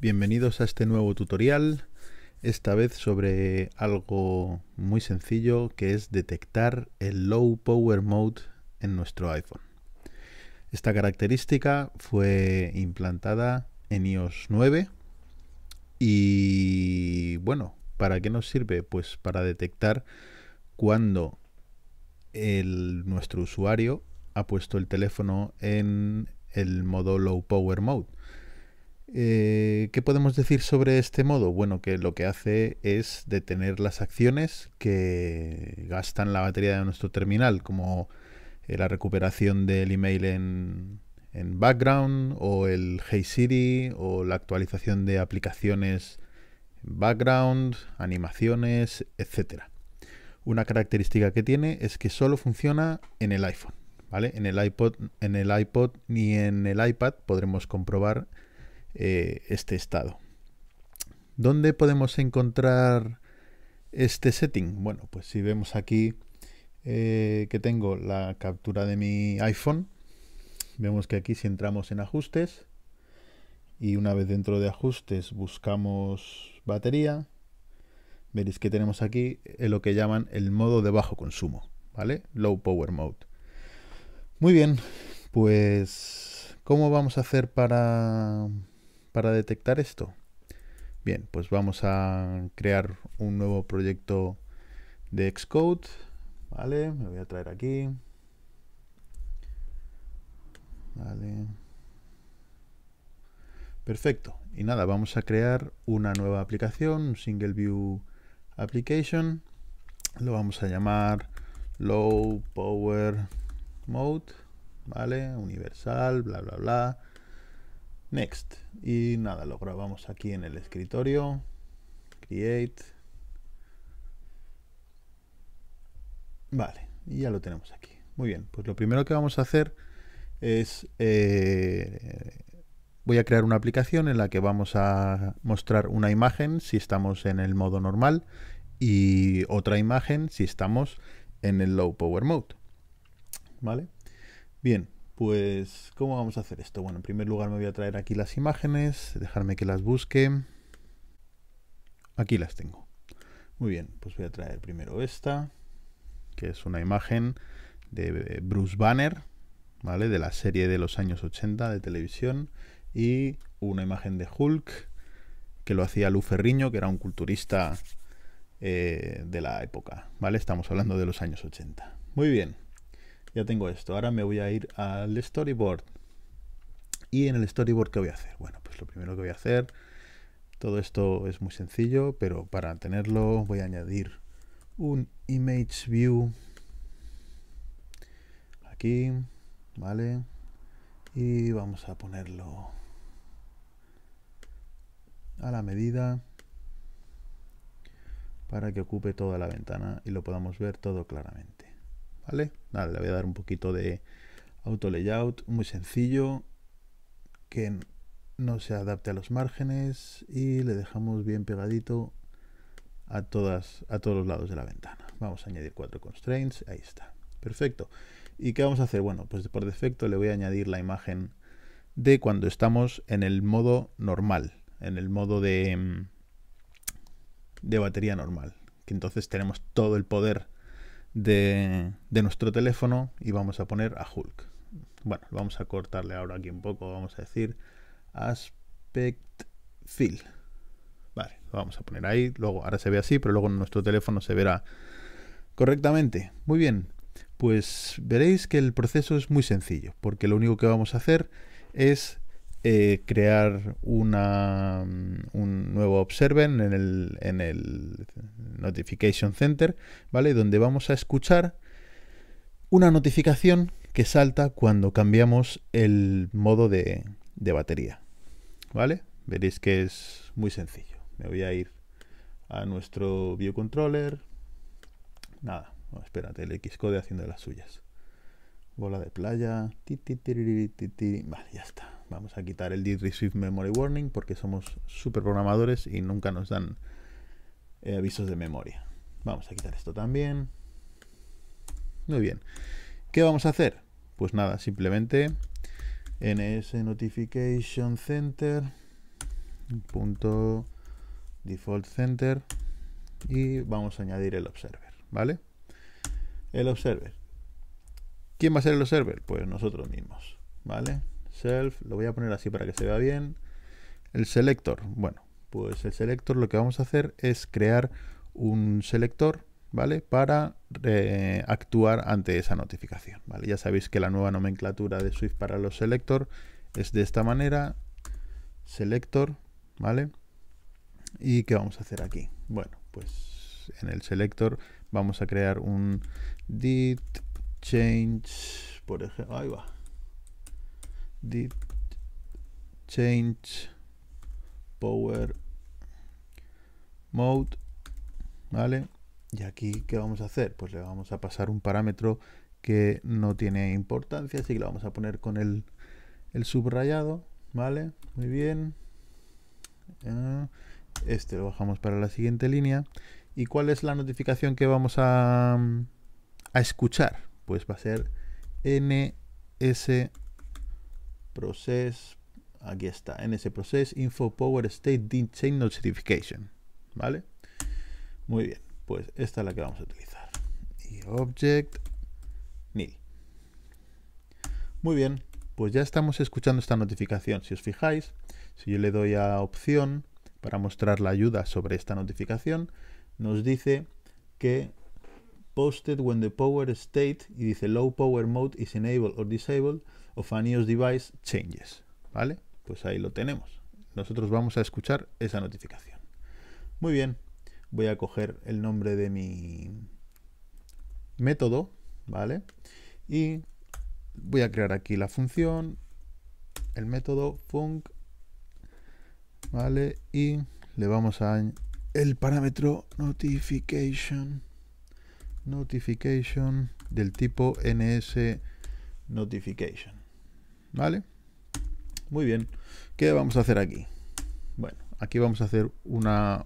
Bienvenidos a este nuevo tutorial, esta vez sobre algo muy sencillo que es detectar el Low Power Mode en nuestro iPhone. Esta característica fue implantada en iOS 9 y bueno, ¿para qué nos sirve? Pues para detectar cuando el, nuestro usuario ha puesto el teléfono en el modo Low Power Mode eh, ¿Qué podemos decir sobre este modo? Bueno, que lo que hace es detener las acciones que gastan la batería de nuestro terminal, como eh, la recuperación del email en, background, o el Hey Siri, o la actualización de aplicaciones en background, animaciones, etc. Una característica que tiene es que solo funciona en el iPhone, ¿vale? En el iPod, en el iPod ni en el iPad podremos comprobar eh, este estado. ¿Dónde podemos encontrar este setting? Bueno, pues si vemos aquí eh, que tengo la captura de mi iPhone, vemos que aquí si entramos en ajustes y una vez dentro de ajustes buscamos batería, veréis que tenemos aquí eh, lo que llaman el modo de bajo consumo, ¿vale? Low Power Mode. Muy bien, pues ¿cómo vamos a hacer para para detectar esto? Bien, pues vamos a crear un nuevo proyecto de Xcode. Vale, me voy a traer aquí. Vale. Perfecto. Y nada, vamos a crear una nueva aplicación, un Single View Application. Lo vamos a llamar Low Power Mode. ¿Vale? Universal, bla, bla, bla. Next. Y nada, lo grabamos aquí en el escritorio. Create. Vale, y ya lo tenemos aquí. Muy bien, pues lo primero que vamos a hacer es... Eh, voy a crear una aplicación en la que vamos a mostrar una imagen si estamos en el modo normal y otra imagen si estamos en el low power mode. ¿Vale? Bien, pues, ¿cómo vamos a hacer esto? Bueno, en primer lugar me voy a traer aquí las imágenes, dejarme que las busque. Aquí las tengo. Muy bien, pues voy a traer primero esta, que es una imagen de eh, Bruce Banner, ¿vale? De la serie de los años 80 de televisión. Y una imagen de Hulk, que lo hacía Lu Ferriño, que era un culturista eh, de la época, ¿vale? Estamos hablando de los años 80. Muy bien ya tengo esto. Ahora me voy a ir al storyboard. ¿Y en el storyboard qué voy a hacer? Bueno, pues lo primero que voy a hacer, todo esto es muy sencillo, pero para tenerlo voy a añadir un image view aquí, ¿vale? Y vamos a ponerlo a la medida para que ocupe toda la ventana y lo podamos ver todo claramente. ¿vale? le voy a dar un poquito de auto layout, muy sencillo, que no se adapte a los márgenes y le dejamos bien pegadito a, todas, a todos los lados de la ventana. Vamos a añadir cuatro constraints, ahí está. Perfecto. ¿Y qué vamos a hacer? Bueno, pues por defecto le voy a añadir la imagen de cuando estamos en el modo normal, en el modo de, mm, de batería normal. Que entonces tenemos todo el poder de, nuestro teléfono y vamos a poner a Hulk. Bueno, vamos a cortarle ahora aquí un poco, vamos a decir aspect fill. Vale, lo vamos a poner ahí, luego ahora se ve así, pero luego en nuestro teléfono se verá correctamente. Muy bien, pues veréis que el proceso es muy sencillo, porque lo único que vamos a hacer es eh, crear una, mm, un nuevo observer en el, Notification Center, ¿vale? Donde vamos a escuchar una notificación que salta cuando cambiamos el modo de, batería, ¿vale? Veréis que es muy sencillo. Me voy a ir a nuestro view controller. Nada, no, espérate, el Xcode haciendo las suyas. Bola de playa. Ti, ti, vale, ya está. Vamos a quitar el did receive memory warning porque somos super programadores y nunca nos dan eh, avisos de memoria. Vamos a quitar esto también. Muy bien. ¿Qué vamos a hacer? Pues nada, simplemente ns notification center punto default center y vamos a añadir el observer, ¿vale? El observer. ¿Quién va a ser el observer? Pues nosotros mismos, ¿vale? self, lo voy a poner así para que se vea bien. El selector, bueno, pues el selector lo que vamos a hacer es crear un selector, ¿vale? Para eh, actuar ante esa notificación, ¿vale? Ya sabéis que la nueva nomenclatura de Swift para los selector es de esta manera, selector, ¿vale? ¿Y qué vamos a hacer aquí? Bueno, pues en el selector vamos a crear un did change, por ejemplo, ahí va, did change power mode vale y aquí qué vamos a hacer pues le vamos a pasar un parámetro que no tiene importancia así que lo vamos a poner con el, subrayado vale muy bien ah, este lo bajamos para la siguiente línea y cuál es la notificación que vamos a, a escuchar pues va a ser ns process, aquí está, en ese process, info power state chain notification, ¿vale? Muy bien, pues esta es la que vamos a utilizar. Y object nil. Muy bien, pues ya estamos escuchando esta notificación. Si os fijáis, si yo le doy a opción para mostrar la ayuda sobre esta notificación, nos dice que posted when the power state, y dice low power mode is enabled or disabled of an device changes. ¿Vale? Pues ahí lo tenemos. Nosotros vamos a escuchar esa notificación. Muy bien, voy a coger el nombre de mi método, ¿vale? Y voy a crear aquí la función, el método func, ¿vale? Y le vamos a el parámetro notification notification del tipo ns notification. ¿Vale? Muy bien. ¿Qué vamos a hacer aquí? Bueno, aquí vamos a hacer una,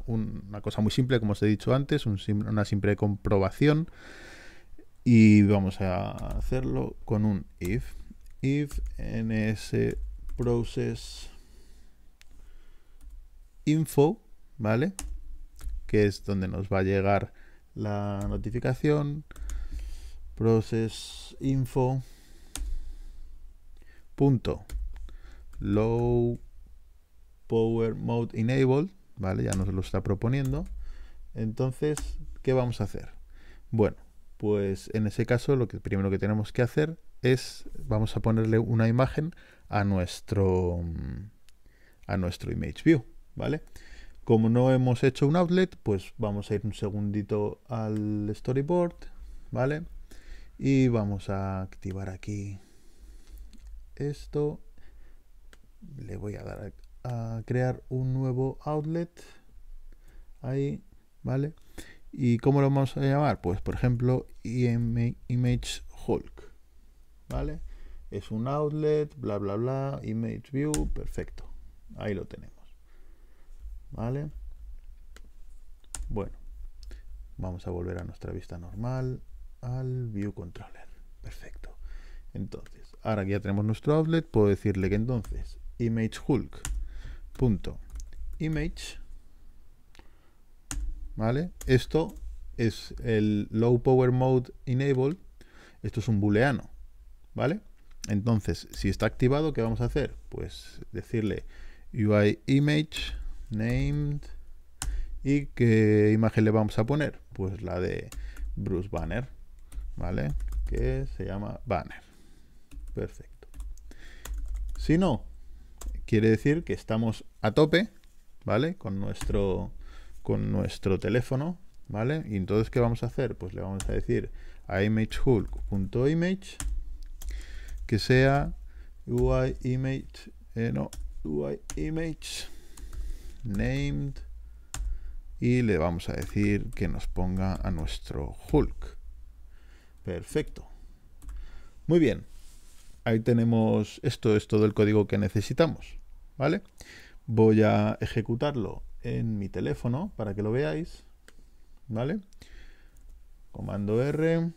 cosa muy simple, como os he dicho antes, una simple comprobación. Y vamos a hacerlo con un if. If ns process info, ¿vale? Que es donde nos va a llegar la notificación process info punto low power mode enabled vale ya nos lo está proponiendo entonces qué vamos a hacer bueno pues en ese caso lo que primero que tenemos que hacer es vamos a ponerle una imagen a nuestro mm, a nuestro image view vale como no hemos hecho un outlet, pues vamos a ir un segundito al storyboard, ¿vale? Y vamos a activar aquí esto. Le voy a dar a, crear un nuevo outlet. Ahí, ¿vale? ¿Y cómo lo vamos a llamar? Pues por ejemplo, Image Hulk, ¿vale? Es un outlet, bla, bla, bla, Image View, perfecto. Ahí lo tenemos. ¿Vale? Bueno, vamos a volver a nuestra vista normal, al View Controller. Perfecto. Entonces, ahora que ya tenemos nuestro outlet, puedo decirle que entonces image hulk punto image vale esto es el low power mode enable esto es un booleano vale entonces si está activado qué vamos a hacer pues decirle UI image named. ¿Y qué imagen le vamos a poner? Pues la de Bruce Banner, ¿vale? Que se llama Banner. Perfecto. Si no, quiere decir que estamos a tope, ¿vale? Con nuestro, con nuestro teléfono, ¿vale? Y entonces, ¿qué vamos a hacer? Pues le vamos a decir a imagehulk.image que sea UI image, eh, no, UI image named y le vamos a decir que nos ponga a nuestro Hulk. Perfecto. Muy bien. Ahí tenemos, esto es todo el código que necesitamos, ¿vale? Voy a ejecutarlo en mi teléfono para que lo veáis, ¿vale? Comando R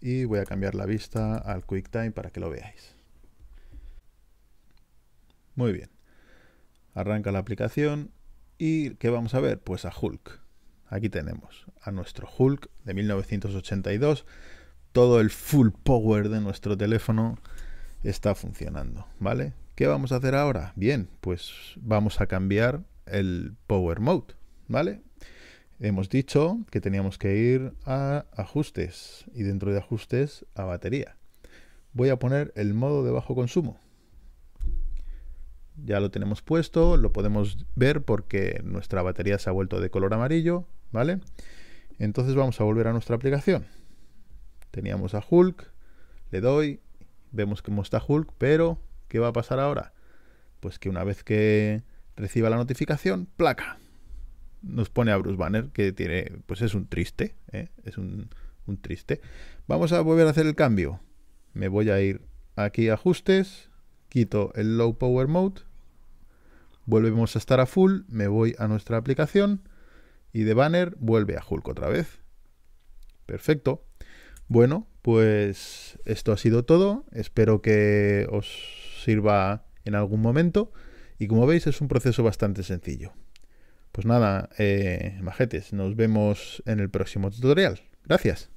y voy a cambiar la vista al QuickTime para que lo veáis. Muy bien. Arranca la aplicación y ¿qué vamos a ver? Pues a Hulk. Aquí tenemos a nuestro Hulk de 1982. Todo el full power de nuestro teléfono está funcionando, ¿vale? ¿Qué vamos a hacer ahora? Bien, pues vamos a cambiar el Power Mode, ¿vale? Hemos dicho que teníamos que ir a ajustes y dentro de ajustes a batería. Voy a poner el modo de bajo consumo ya lo tenemos puesto, lo podemos ver porque nuestra batería se ha vuelto de color amarillo, ¿vale? Entonces vamos a volver a nuestra aplicación. Teníamos a Hulk, le doy, vemos cómo está Hulk, pero ¿qué va a pasar ahora? Pues que una vez que reciba la notificación, placa. Nos pone a Bruce Banner, que tiene, pues es un triste, ¿eh? es un, un triste. Vamos a volver a hacer el cambio. Me voy a ir aquí a ajustes, quito el Low Power Mode, volvemos a estar a full, me voy a nuestra aplicación y de banner vuelve a Hulk otra vez. Perfecto. Bueno, pues esto ha sido todo. Espero que os sirva en algún momento. Y como veis es un proceso bastante sencillo. Pues nada, eh, majetes, nos vemos en el próximo tutorial. Gracias.